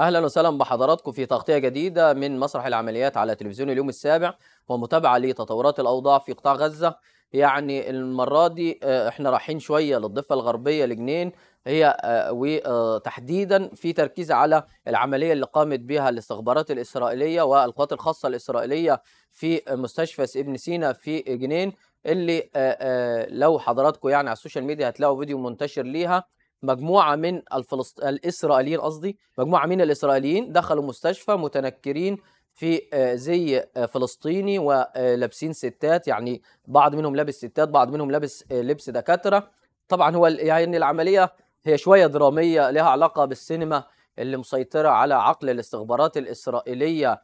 اهلا وسهلا بحضراتكم في تغطيه جديده من مسرح العمليات على تلفزيون اليوم السابع ومتابعه لتطورات الاوضاع في قطاع غزه يعني المره دي آه، احنا رايحين شويه للضفه الغربيه لجنين هي آه، وتحديدا في تركيز على العمليه اللي قامت بها الاستخبارات الاسرائيليه والقوات الخاصه الاسرائيليه في مستشفى ابن سينا في جنين اللي آه، لو حضراتكم يعني على السوشيال ميديا هتلاقوا فيديو منتشر ليها مجموعه من الفلسط... الاسرائيليين قصدي مجموعه من الاسرائيليين دخلوا مستشفى متنكرين في آه، زي آه، فلسطيني ولابسين آه، ستات يعني بعض منهم لابس ستات بعض منهم لابس لبس دكاتره طبعا هو يعني العمليه هي شويه دراميه لها علاقه بالسينما اللي مسيطره على عقل الاستخبارات الاسرائيليه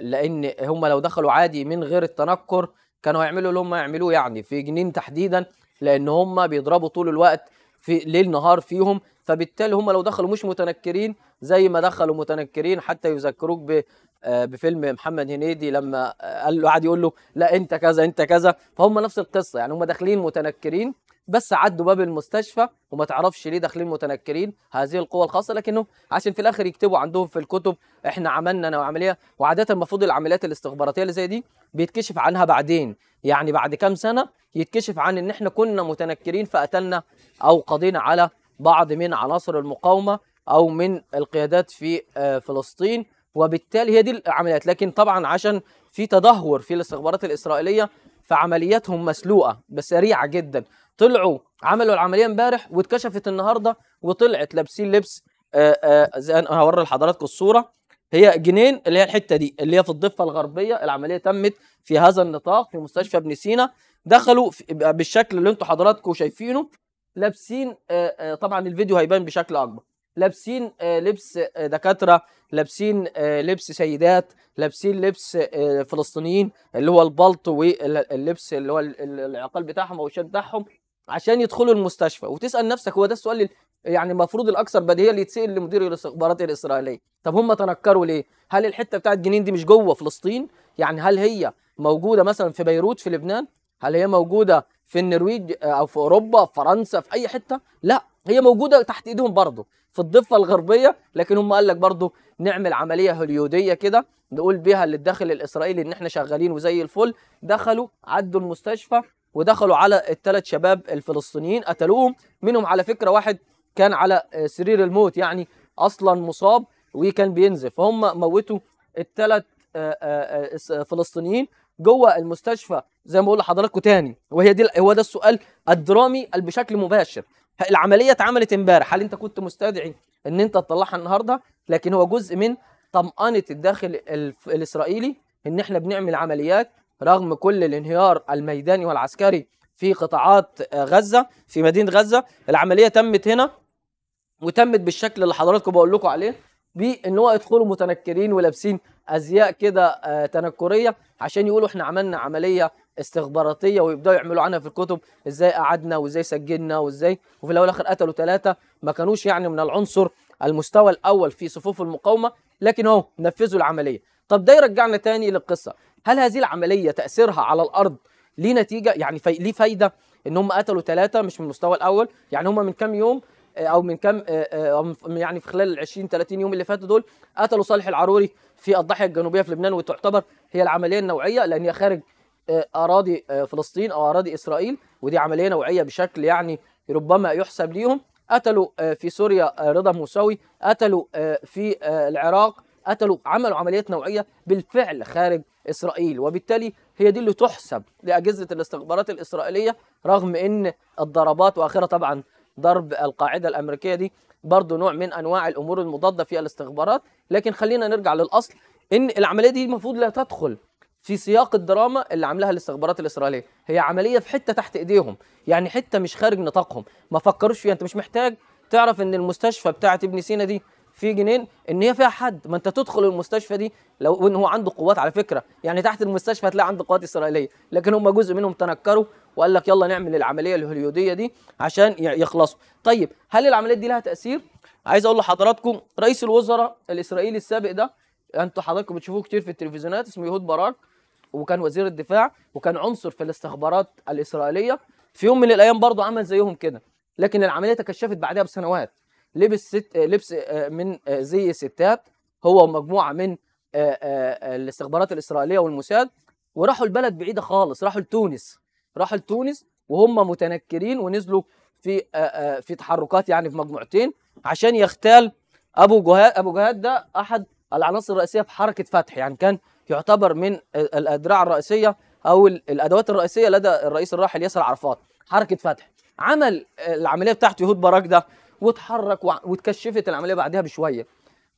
لان هم لو دخلوا عادي من غير التنكر كانوا هيعملوا اللي هم يعملوه يعني في جنين تحديدا لان هم بيضربوا طول الوقت في ليل نهار فيهم فبالتالي هم لو دخلوا مش متنكرين زي ما دخلوا متنكرين حتى يذكروك ب آه، بفيلم محمد هنيدي لما آه، قال له قعد يقول له لا انت كذا انت كذا فهم نفس القصه يعني هم داخلين متنكرين بس عدوا باب المستشفى وما تعرفش ليه داخلين متنكرين هذه القوى الخاصه لكنهم عشان في الاخر يكتبوا عندهم في الكتب احنا عملنا عمليه وعاده المفروض العمليات الاستخباراتيه اللي زي دي بيتكشف عنها بعدين يعني بعد كام سنه يتكشف عن ان احنا كنا متنكرين فقتلنا او قضينا على بعض من عناصر المقاومه او من القيادات في آه، فلسطين وبالتالي هي دي العمليات لكن طبعا عشان في تدهور في الاستخبارات الاسرائيليه فعملياتهم مسلوقه بسريعه جدا طلعوا عملوا العمليه امبارح واتكشفت النهارده وطلعت لابسين لبس آه، آه، زي انا هوري لحضراتكم الصوره هي جنين اللي هي الحته دي اللي هي في الضفه الغربيه العمليه تمت في هذا النطاق في مستشفى ابن سينا دخلوا بالشكل اللي انتم حضراتكم شايفينه لابسين آه، طبعا الفيديو هيبان بشكل اكبر لابسين لبس دكاتره لابسين لبس سيدات لابسين لبس فلسطينيين اللي هو البلط واللبس اللي هو العقال بتاعهم او الشاب بتاعهم عشان يدخلوا المستشفى وتسال نفسك هو ده السؤال يعني المفروض الاكثر بديهيه اللي يتسال لمدير الاستخبارات الاسرائيليه طب هم تنكروا ليه هل الحته بتاعت جنين دي مش جوه فلسطين يعني هل هي موجوده مثلا في بيروت في لبنان هل هي موجوده في النرويج آه، او في اوروبا في فرنسا في اي حته لا هي موجوده تحت ايدهم برضه في الضفه الغربيه لكن هم قال لك برضه نعمل عمليه هوليوديه كده نقول بيها للداخل الاسرائيلي ان احنا شغالين وزي الفل دخلوا عدوا المستشفى ودخلوا على الثلاث شباب الفلسطينيين قتلوهم منهم على فكره واحد كان على سرير الموت يعني اصلا مصاب وكان بينزف فهم موتوا الثلاث آه، آه، آه، فلسطينيين جوه المستشفى زي ما بقول لحضراتكم تاني وهي دي هو ده السؤال الدرامي بشكل مباشر العمليه اتعملت امبارح هل انت كنت مستدعي ان انت تطلعها النهارده لكن هو جزء من طمأنة الداخل الاسرائيلي ان احنا بنعمل عمليات رغم كل الانهيار الميداني والعسكري في قطاعات آه، غزه في مدينه غزه العمليه تمت هنا وتمت بالشكل اللي حضراتكم بقول لكم عليه بان هو يدخلوا متنكرين ولابسين ازياء كده آه، تنكريه عشان يقولوا احنا عملنا عمليه استخباراتيه ويبداوا يعملوا عنها في الكتب ازاي قعدنا وازاي سجلنا وازاي وفي الاول والاخر قتلوا ثلاثه ما كانوش يعني من العنصر المستوى الاول في صفوف المقاومه لكن اهو نفذوا العمليه طب ده يرجعنا تاني للقصه هل هذه العمليه تاثيرها على الارض ليه نتيجه يعني في ليه فايده ان هم قتلوا ثلاثه مش من المستوى الاول يعني هم من كام يوم آه، او من كام آه، آه، يعني في خلال ال 20 30 يوم اللي فاتوا دول قتلوا صالح العروري في الضاحيه الجنوبيه في لبنان وتعتبر هي العمليه النوعيه لان هي خارج اراضي فلسطين او اراضي اسرائيل ودي عمليه نوعيه بشكل يعني ربما يحسب ليهم قتلوا في سوريا رضا موسوي قتلوا في العراق قتلوا عملوا عمليات نوعيه بالفعل خارج اسرائيل وبالتالي هي دي اللي تحسب لاجهزه الاستخبارات الاسرائيليه رغم ان الضربات واخرها طبعا ضرب القاعده الامريكيه دي برضه نوع من انواع الامور المضاده في الاستخبارات لكن خلينا نرجع للاصل ان العمليه دي المفروض لا تدخل في سياق الدراما اللي عاملاها الاستخبارات الاسرائيليه هي عمليه في حته تحت ايديهم يعني حته مش خارج نطاقهم ما فكروش فيها انت مش محتاج تعرف ان المستشفى بتاعت ابن سينا دي في جنين ان هي فيها حد ما انت تدخل المستشفى دي لو وان هو عنده قوات على فكره يعني تحت المستشفى هتلاقي عنده قوات اسرائيليه لكن هم جزء منهم تنكروا وقال لك يلا نعمل العمليه الهوليوديه دي عشان يخلصوا طيب هل العمليات دي لها تاثير عايز اقول لحضراتكم رئيس الوزراء الاسرائيلي السابق ده انتوا حضراتكم بتشوفوه كتير في التلفزيونات اسمه يهود براك وكان وزير الدفاع وكان عنصر في الاستخبارات الاسرائيليه في يوم من الايام برضه عمل زيهم كده لكن العمليه تكشفت بعدها بسنوات لبس ست لبس آه، من آه، زي ستات هو ومجموعه من آه، الاستخبارات الاسرائيليه والموساد وراحوا البلد بعيده خالص راحوا لتونس راحوا لتونس وهم متنكرين ونزلوا في في تحركات يعني في مجموعتين عشان يغتال ابو جهاد ابو جهاد ده احد العناصر الرئيسيه في حركه فتح يعني كان يعتبر من الادراع الرئيسيه او الادوات الرئيسيه لدى الرئيس الراحل ياسر عرفات حركه فتح عمل العمليه بتاعت يهود براك ده واتحرك واتكشفت العمليه بعدها بشويه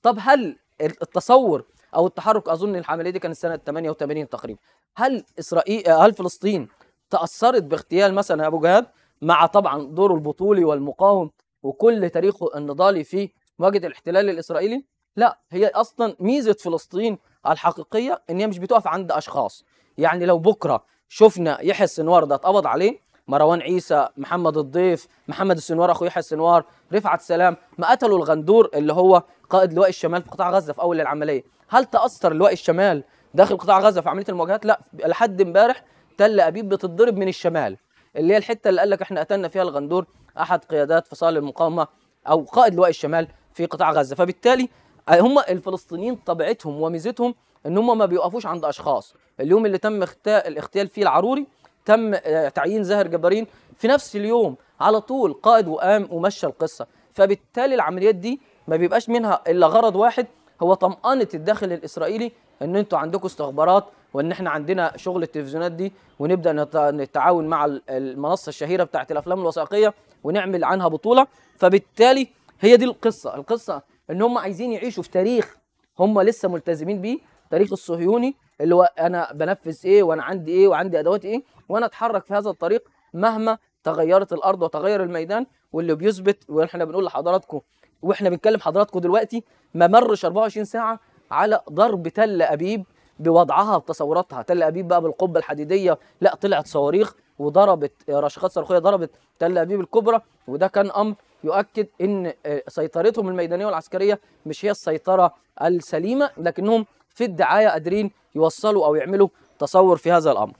طب هل التصور او التحرك اظن العمليه دي كانت سنه 88 تقريبا هل اسرائيل هل فلسطين تاثرت باغتيال مثلا ابو جهاد مع طبعا دوره البطولي والمقاوم وكل تاريخه النضالي في مواجهه الاحتلال الاسرائيلي لا هي اصلا ميزه فلسطين الحقيقيه ان هي مش بتقف عند اشخاص يعني لو بكره شفنا يحيى السنوار ده اتقبض عليه مروان عيسى محمد الضيف محمد السنوار اخو يحيى السنوار رفعت سلام ما قتلوا الغندور اللي هو قائد لواء الشمال في قطاع غزه في اول العمليه هل تاثر لواء الشمال داخل قطاع غزه في عمليه المواجهات لا لحد امبارح تل ابيب بتضرب من الشمال اللي هي الحته اللي قال لك احنا قتلنا فيها الغندور احد قيادات فصائل المقاومه او قائد لواء الشمال في قطاع غزه فبالتالي هم الفلسطينيين طبيعتهم وميزتهم ان هم ما بيوقفوش عند اشخاص اليوم اللي تم الاغتيال فيه العروري تم آه، تعيين زاهر جبارين في نفس اليوم على طول قائد وقام ومشى القصه فبالتالي العمليات دي ما بيبقاش منها الا غرض واحد هو طمأنة الداخل الإسرائيلي إن أنتوا عندكم استخبارات وإن إحنا عندنا شغل التلفزيونات دي ونبدأ نتعاون مع المنصة الشهيرة بتاعة الأفلام الوثائقية ونعمل عنها بطولة فبالتالي هي دي القصة القصة إن هم عايزين يعيشوا في تاريخ هم لسه ملتزمين بيه التاريخ الصهيوني اللي هو انا بنفذ ايه وانا عندي ايه وعندي ادوات ايه وانا اتحرك في هذا الطريق مهما تغيرت الارض وتغير الميدان واللي بيثبت واحنا بنقول لحضراتكم واحنا بنتكلم حضراتكم دلوقتي ما مرش 24 ساعه على ضرب تل ابيب بوضعها وتصوراتها تل ابيب بقى بالقبه الحديديه لا طلعت صواريخ وضربت رشقات صاروخيه ضربت تل ابيب الكبرى وده كان امر يؤكد ان آه، سيطرتهم الميدانيه والعسكريه مش هي السيطره السليمه لكنهم في الدعايه قادرين يوصلوا او يعملوا تصور في هذا الامر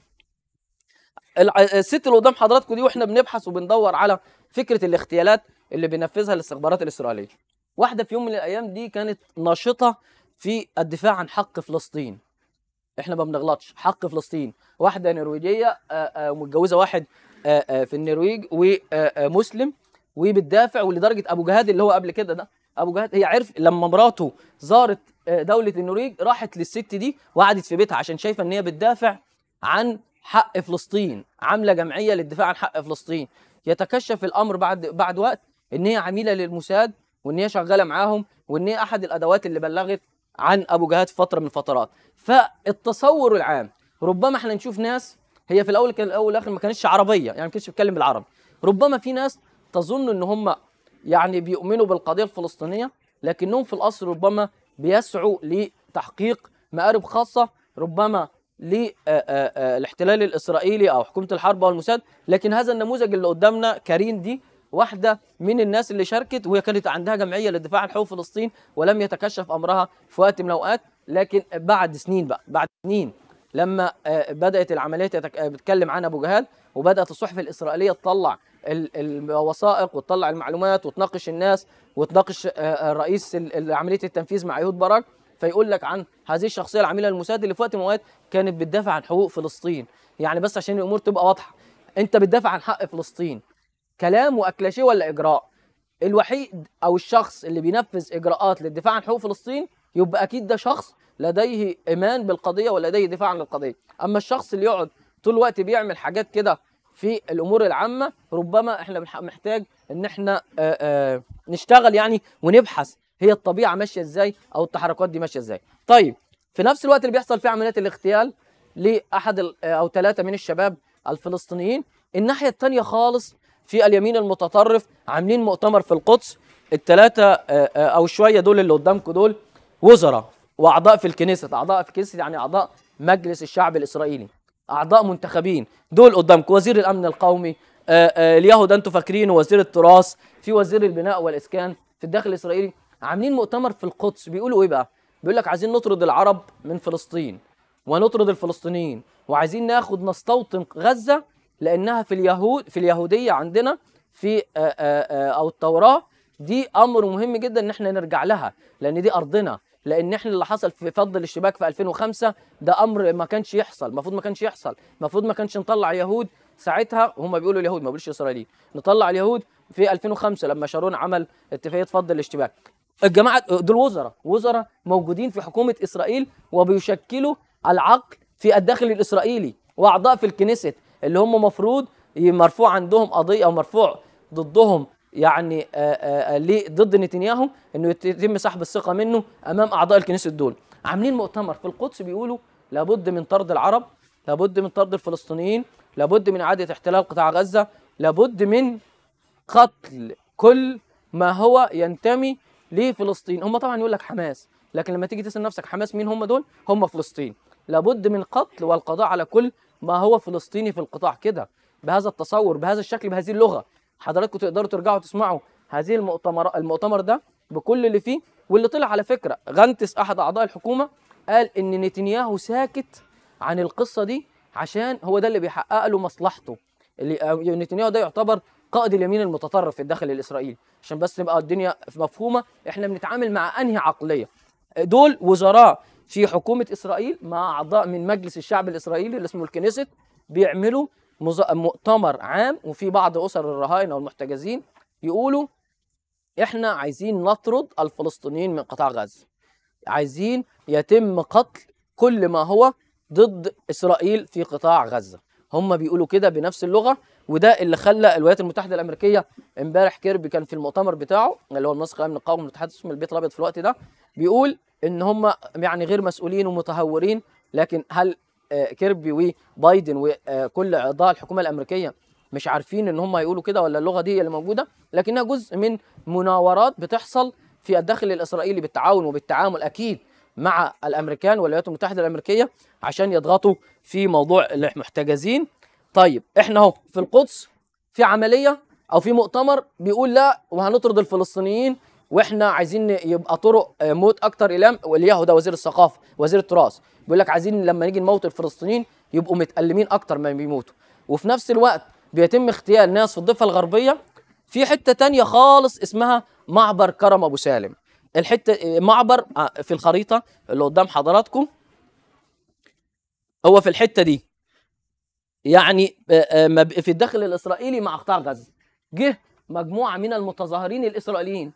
الست آه، آه، اللي قدام حضراتكم دي واحنا بنبحث وبندور على فكره الاغتيالات اللي بينفذها الاستخبارات الاسرائيليه واحده في يوم من الايام دي كانت ناشطه في الدفاع عن حق فلسطين احنا ما بنغلطش حق فلسطين واحده نرويجيه آه، متجوزه واحد في النرويج ومسلم وبتدافع ولدرجه ابو جهاد اللي هو قبل كده ده ابو جهاد هي عرف لما مراته زارت آه، دوله النرويج راحت للست دي وقعدت في بيتها عشان شايفه ان هي بتدافع عن حق فلسطين عامله جمعيه للدفاع عن حق فلسطين يتكشف الامر بعد بعد وقت ان هي عميله للموساد وان هي شغاله معاهم وان هي احد الادوات اللي بلغت عن ابو جهاد في فتره من الفترات فالتصور العام ربما احنا نشوف ناس هي في الاول كان الاول والاخر ما كانتش عربيه يعني ما كانتش بتتكلم بالعربي ربما في ناس تظن ان هم يعني بيؤمنوا بالقضيه الفلسطينيه لكنهم في الاصل ربما بيسعوا لتحقيق مآرب خاصة ربما للاحتلال الإسرائيلي أو حكومة الحرب أو الموساد لكن هذا النموذج اللي قدامنا كارين دي واحدة من الناس اللي شاركت وهي كانت عندها جمعية للدفاع عن حقوق فلسطين ولم يتكشف أمرها في وقت من الأوقات لكن بعد سنين بقى بعد سنين لما آه، بدأت العمليات بتكلم عن أبو جهال وبدأت الصحف الإسرائيلية تطلع الوثائق وتطلع المعلومات وتناقش الناس وتناقش آه، آه، رئيس عمليه التنفيذ مع يهود براك فيقول لك عن هذه الشخصيه العميلة المساعده اللي في وقت من الاوقات كانت بتدافع عن حقوق فلسطين يعني بس عشان الامور تبقى واضحه انت بتدافع عن حق فلسطين كلام واكلاشيه ولا اجراء الوحيد او الشخص اللي بينفذ اجراءات للدفاع عن حقوق فلسطين يبقى اكيد ده شخص لديه ايمان بالقضيه ولديه دفاع عن القضيه اما الشخص اللي يقعد طول الوقت بيعمل حاجات كده في الامور العامه ربما احنا محتاج ان احنا نشتغل يعني ونبحث هي الطبيعه ماشيه ازاي او التحركات دي ماشيه ازاي طيب في نفس الوقت اللي بيحصل فيه عمليات الاغتيال لاحد او ثلاثه من الشباب الفلسطينيين الناحيه الثانيه خالص في اليمين المتطرف عاملين مؤتمر في القدس الثلاثه او شويه دول اللي قدامكم دول وزراء واعضاء في الكنيسة اعضاء في الكنيسة يعني اعضاء مجلس الشعب الاسرائيلي اعضاء منتخبين دول قدامك وزير الامن القومي آه، آه، اليهود انتوا فاكرينه وزير التراث في وزير البناء والاسكان في الداخل الاسرائيلي عاملين مؤتمر في القدس بيقولوا ايه بقى بيقول لك عايزين نطرد العرب من فلسطين ونطرد الفلسطينيين وعايزين ناخد نستوطن غزه لانها في اليهود في اليهوديه عندنا في آه، او التوراه دي امر مهم جدا ان احنا نرجع لها لان دي ارضنا لان احنا اللي حصل في فض الاشتباك في 2005 ده امر ما كانش يحصل المفروض ما كانش يحصل المفروض ما كانش نطلع يهود ساعتها هم بيقولوا اليهود ما بيقولوش اسرائيليين نطلع اليهود في 2005 لما شارون عمل اتفاقيه فض الاشتباك الجماعه دول وزراء وزراء موجودين في حكومه اسرائيل وبيشكلوا العقل في الداخل الاسرائيلي واعضاء في الكنيست اللي هم مفروض مرفوع عندهم قضيه او مرفوع ضدهم يعني آه، آه، آه، ليه ضد نتنياهو انه يتم سحب الثقه منه امام اعضاء الكنيسه دول عاملين مؤتمر في القدس بيقولوا لابد من طرد العرب لابد من طرد الفلسطينيين لابد من اعاده احتلال قطاع غزه لابد من قتل كل ما هو ينتمي لفلسطين هم طبعا يقول لك حماس لكن لما تيجي تسال نفسك حماس مين هم دول هم فلسطين لابد من قتل والقضاء على كل ما هو فلسطيني في القطاع كده بهذا التصور بهذا الشكل بهذه اللغه حضراتكم تقدروا ترجعوا تسمعوا هذه المؤتمر المؤتمر ده بكل اللي فيه واللي طلع على فكره غنتس احد اعضاء الحكومه قال ان نتنياهو ساكت عن القصه دي عشان هو ده اللي بيحقق له مصلحته اللي آه، نتنياهو ده يعتبر قائد اليمين المتطرف في الداخل الاسرائيلي عشان بس نبقى الدنيا مفهومه احنا بنتعامل مع انهي عقليه دول وزراء في حكومه اسرائيل مع اعضاء من مجلس الشعب الاسرائيلي اللي اسمه الكنيست بيعملوا مؤتمر عام وفي بعض أسر الرهائن أو المحتجزين يقولوا إحنا عايزين نطرد الفلسطينيين من قطاع غزة عايزين يتم قتل كل ما هو ضد إسرائيل في قطاع غزة هم بيقولوا كده بنفس اللغة وده اللي خلى الولايات المتحده الامريكيه امبارح كيربي كان في المؤتمر بتاعه اللي هو النسخ من القوم المتحدث اسمه البيت الابيض في الوقت ده بيقول ان هم يعني غير مسؤولين ومتهورين لكن هل آه، كيربي وبايدن وكل آه، اعضاء الحكومه الامريكيه مش عارفين ان هم يقولوا كده ولا اللغه دي اللي موجوده لكنها جزء من مناورات بتحصل في الداخل الاسرائيلي بالتعاون وبالتعامل اكيد مع الامريكان والولايات المتحده الامريكيه عشان يضغطوا في موضوع المحتجزين طيب احنا اهو في القدس في عمليه او في مؤتمر بيقول لا وهنطرد الفلسطينيين واحنا عايزين يبقى طرق آه، موت اكتر الام واليهو ده وزير الثقافه وزير التراث بيقول لك عايزين لما نيجي نموت الفلسطينيين يبقوا متالمين اكتر ما بيموتوا وفي نفس الوقت بيتم اغتيال ناس في الضفه الغربيه في حته تانية خالص اسمها معبر كرم ابو سالم الحته آه، معبر آه، في الخريطه اللي قدام حضراتكم هو في الحته دي يعني في الداخل الاسرائيلي مع قطاع غزه جه مجموعه من المتظاهرين الاسرائيليين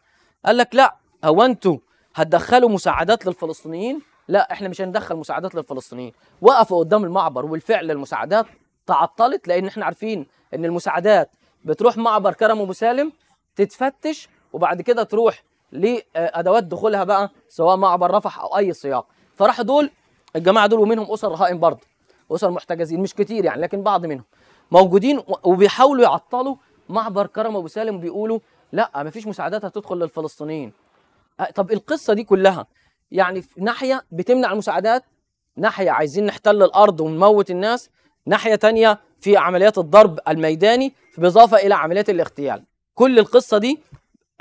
قال لك لا هو انتوا هتدخلوا مساعدات للفلسطينيين لا احنا مش هندخل مساعدات للفلسطينيين وقفوا قدام المعبر وبالفعل المساعدات تعطلت لان احنا عارفين ان المساعدات بتروح معبر كرم ابو سالم تتفتش وبعد كده تروح لادوات دخولها بقى سواء معبر رفح او اي سياق فراح دول الجماعه دول ومنهم اسر رهائن برضه اسر محتجزين مش كتير يعني لكن بعض منهم موجودين وبيحاولوا يعطلوا معبر كرم ابو سالم بيقولوا لا ما فيش مساعدات هتدخل للفلسطينيين طب القصه دي كلها يعني في ناحيه بتمنع المساعدات ناحيه عايزين نحتل الارض ونموت الناس ناحيه تانية في عمليات الضرب الميداني بالاضافه الى عمليات الاغتيال كل القصه دي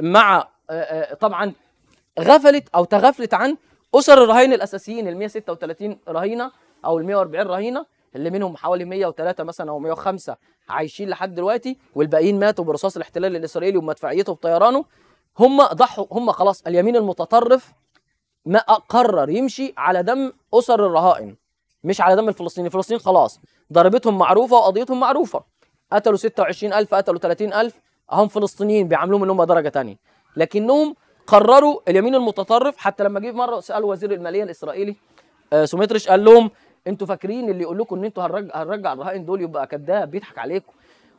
مع طبعا غفلت او تغفلت عن اسر الرهائن الاساسيين ال 136 رهينه او ال 140 رهينه اللي منهم حوالي 103 مثلا او 105 عايشين لحد دلوقتي والباقيين ماتوا برصاص الاحتلال الاسرائيلي ومدفعيته بطيرانه هم ضحوا هم خلاص اليمين المتطرف ما قرر يمشي على دم اسر الرهائن مش على دم الفلسطينيين الفلسطينيين خلاص ضربتهم معروفه وقضيتهم معروفه قتلوا 26000 قتلوا 30000 هم فلسطينيين بيعاملوهم ان هم درجه ثانيه لكنهم قرروا اليمين المتطرف حتى لما جه مره سال وزير الماليه الاسرائيلي آه، سوميترش قال لهم انتوا فاكرين اللي يقول لكم ان انتوا هنرجع هنرجع الرهائن دول يبقى كذاب بيضحك عليكم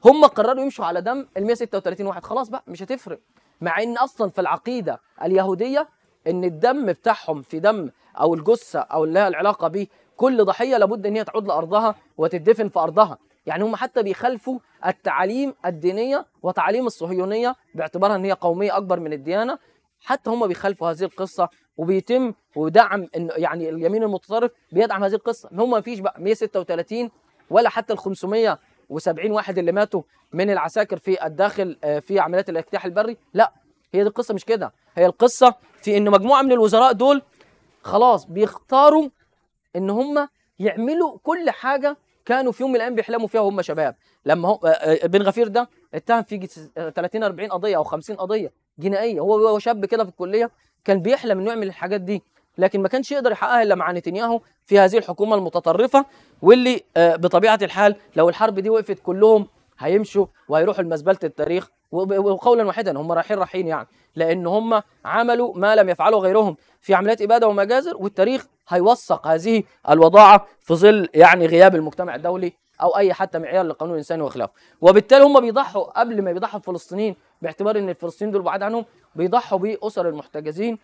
هم قرروا يمشوا على دم ال 136 واحد خلاص بقى مش هتفرق مع ان اصلا في العقيده اليهوديه ان الدم بتاعهم في دم او الجثه او اللي لها العلاقه به كل ضحيه لابد ان هي تعود لارضها وتدفن في ارضها يعني هم حتى بيخالفوا التعاليم الدينيه وتعاليم الصهيونيه باعتبارها ان هي قوميه اكبر من الديانه حتى هم بيخالفوا هذه القصه وبيتم ودعم انه يعني اليمين المتطرف بيدعم هذه القصه ان هم ما فيش بقى 136 ولا حتى ال 570 واحد اللي ماتوا من العساكر في الداخل آه، في عمليات الاجتياح البري لا هي دي القصه مش كده هي القصه في ان مجموعه من الوزراء دول خلاص بيختاروا ان هم يعملوا كل حاجه كانوا في يوم من الايام بيحلموا فيها وهم شباب لما هو آه، آه، بن غفير ده اتهم في 30 40 قضيه او 50 قضيه جنائيه هو هو شاب كده في الكليه كان بيحلم انه يعمل الحاجات دي لكن ما كانش يقدر يحققها الا مع نتنياهو في هذه الحكومه المتطرفه واللي آه، بطبيعه الحال لو الحرب دي وقفت كلهم هيمشوا وهيروحوا لمزبله التاريخ وقولا واحدا هم رايحين رايحين يعني لان هم عملوا ما لم يفعله غيرهم في عمليات اباده ومجازر والتاريخ هيوثق هذه الوضاعه في ظل يعني غياب المجتمع الدولي او اي حتى معيار لقانون انساني وخلافه وبالتالي هم بيضحوا قبل ما بيضحوا الفلسطينيين باعتبار ان الفلسطينيين دول بعاد عنهم بيضحوا باسر المحتجزين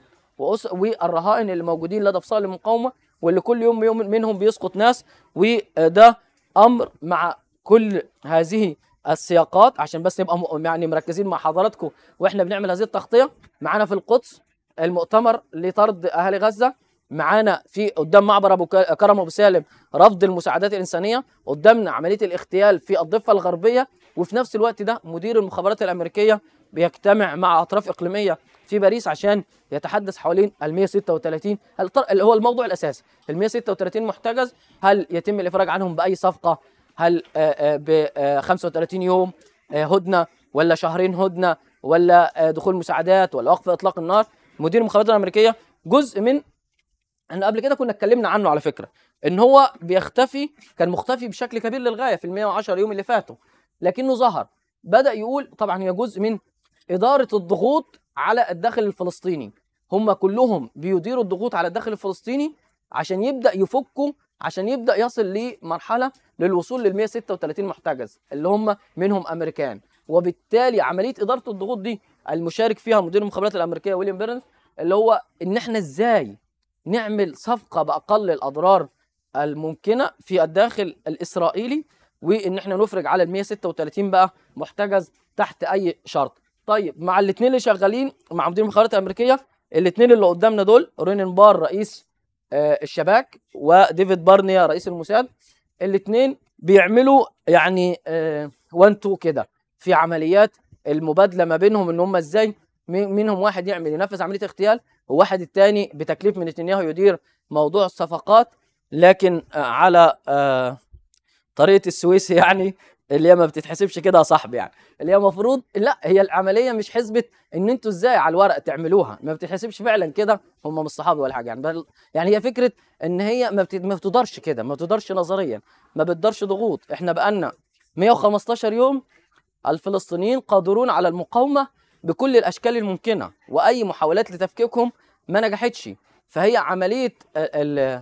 والرهائن اللي موجودين لدى فصائل المقاومه واللي كل يوم يوم منهم بيسقط ناس وده امر مع كل هذه السياقات عشان بس نبقى يعني مركزين مع حضراتكم واحنا بنعمل هذه التغطيه معانا في القدس المؤتمر لطرد اهالي غزه معانا في قدام معبر ابو كرم ابو سالم رفض المساعدات الانسانيه قدامنا عمليه الاغتيال في الضفه الغربيه وفي نفس الوقت ده مدير المخابرات الامريكيه بيجتمع مع اطراف اقليميه في باريس عشان يتحدث حوالين ال 136 اللي هو الموضوع الاساسي ال 136 محتجز هل يتم الافراج عنهم باي صفقه هل آه، آه، ب 35 آه، يوم هدنه ولا شهرين هدنه ولا دخول مساعدات ولا وقف اطلاق النار مدير المخابرات الامريكيه جزء من احنا قبل كده كنا اتكلمنا عنه على فكره ان هو بيختفي كان مختفي بشكل كبير للغايه في ال 110 يوم اللي فاتوا لكنه ظهر بدا يقول طبعا هي جزء من اداره الضغوط على الداخل الفلسطيني هم كلهم بيديروا الضغوط على الداخل الفلسطيني عشان يبدا يفكوا عشان يبدا يصل لمرحله للوصول لل 136 محتجز اللي هم منهم امريكان وبالتالي عمليه اداره الضغوط دي المشارك فيها مدير المخابرات الامريكيه ويليام بيرنز اللي هو ان احنا ازاي نعمل صفقه باقل الاضرار الممكنه في الداخل الاسرائيلي وان احنا نفرج على ال 136 بقى محتجز تحت اي شرط طيب مع الاثنين اللي شغالين مع مدير المخابرات الامريكيه الاثنين اللي قدامنا دول رونين بار رئيس آه الشباك وديفيد بارنيا رئيس الموساد الاثنين بيعملوا يعني آه وان تو كده في عمليات المبادله ما بينهم ان هم ازاي منهم واحد يعمل ينفذ عمليه اغتيال وواحد الثاني بتكليف من نتنياهو يدير موضوع الصفقات لكن آه، على آه، طريقه السويس يعني اللي هي ما بتتحسبش كده يا صاحبي يعني اللي هي المفروض لا هي العمليه مش حسبه ان انتوا ازاي على الورق تعملوها ما بتتحسبش فعلا كده هم مش صحابي ولا حاجه يعني بل يعني هي فكره ان هي ما, بت... ما بتقدرش كده ما بتقدرش نظريا ما بتقدرش ضغوط احنا بقالنا 115 يوم الفلسطينيين قادرون على المقاومه بكل الاشكال الممكنه واي محاولات لتفكيكهم ما نجحتش فهي عمليه ال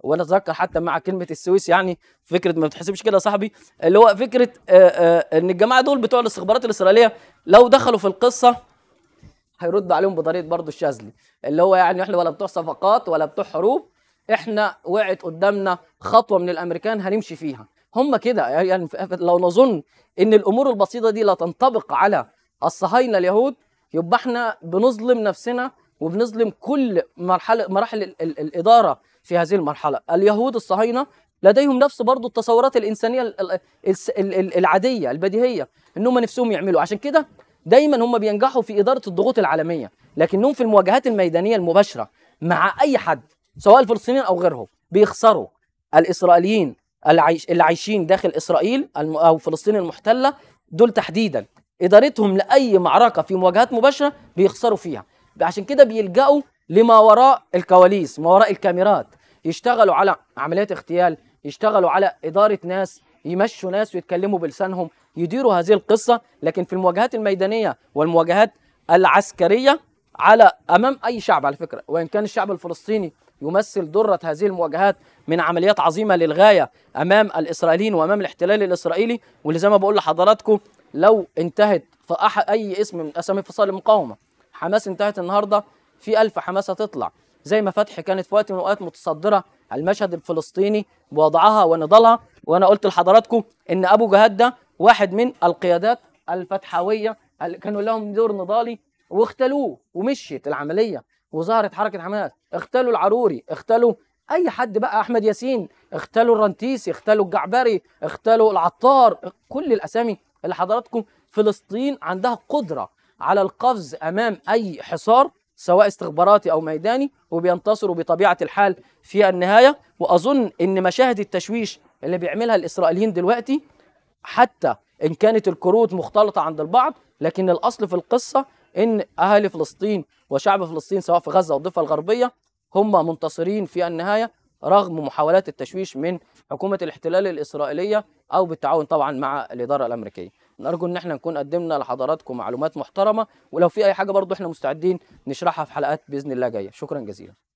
وانا اتذكر حتى مع كلمه السويس يعني فكره ما بتحسبش كده يا صاحبي اللي هو فكره آه، آه، ان الجماعه دول بتوع الاستخبارات الاسرائيليه لو دخلوا في القصه هيرد عليهم بطريقه برضه الشاذلي اللي هو يعني احنا ولا بتوع صفقات ولا بتوع حروب احنا وقعت قدامنا خطوه من الامريكان هنمشي فيها هم كده يعني لو نظن ان الامور البسيطه دي لا تنطبق على الصهاينه اليهود يبقى احنا بنظلم نفسنا وبنظلم كل مرحله مراحل الاداره في هذه المرحله اليهود الصهاينه لديهم نفس برضه التصورات الانسانيه العاديه البديهيه ان هم نفسهم يعملوا عشان كده دايما هم بينجحوا في اداره الضغوط العالميه لكنهم في المواجهات الميدانيه المباشره مع اي حد سواء الفلسطينيين او غيرهم بيخسروا الاسرائيليين اللي عايشين داخل اسرائيل او فلسطين المحتله دول تحديدا ادارتهم لاي معركه في مواجهات مباشره بيخسروا فيها عشان كده بيلجأوا لما وراء الكواليس ما وراء الكاميرات يشتغلوا على عمليات اغتيال يشتغلوا على إدارة ناس يمشوا ناس ويتكلموا بلسانهم يديروا هذه القصة لكن في المواجهات الميدانية والمواجهات العسكرية على أمام أي شعب على فكرة وإن كان الشعب الفلسطيني يمثل درة هذه المواجهات من عمليات عظيمة للغاية أمام الإسرائيليين وأمام الاحتلال الإسرائيلي واللي زي ما بقول لحضراتكم لو انتهت في اي اسم من اسامي فصائل المقاومه حماس انتهت النهارده في ألف حماس هتطلع زي ما فتح كانت في وقت من الاوقات متصدره على المشهد الفلسطيني بوضعها ونضالها وانا قلت لحضراتكم ان ابو جهاد ده واحد من القيادات الفتحويه اللي كانوا لهم دور نضالي واختلوه ومشيت العمليه وظهرت حركه حماس اختلوا العروري اختلوا اي حد بقى احمد ياسين اختلوا الرنتيسي اختلوا الجعبري اختلوا العطار كل الاسامي اللي حضراتكم فلسطين عندها قدرة على القفز أمام أي حصار سواء استخباراتي أو ميداني وبينتصروا بطبيعة الحال في النهاية وأظن أن مشاهد التشويش اللي بيعملها الإسرائيليين دلوقتي حتى إن كانت الكروت مختلطة عند البعض لكن الأصل في القصة إن أهل فلسطين وشعب فلسطين سواء في غزة والضفة الغربية هم منتصرين في النهاية رغم محاولات التشويش من حكومة الاحتلال الإسرائيلية أو بالتعاون طبعا مع الإدارة الأمريكية نرجو ان احنا نكون قدمنا لحضراتكم معلومات محترمه ولو في اي حاجه برضو احنا مستعدين نشرحها في حلقات باذن الله جايه شكرا جزيلا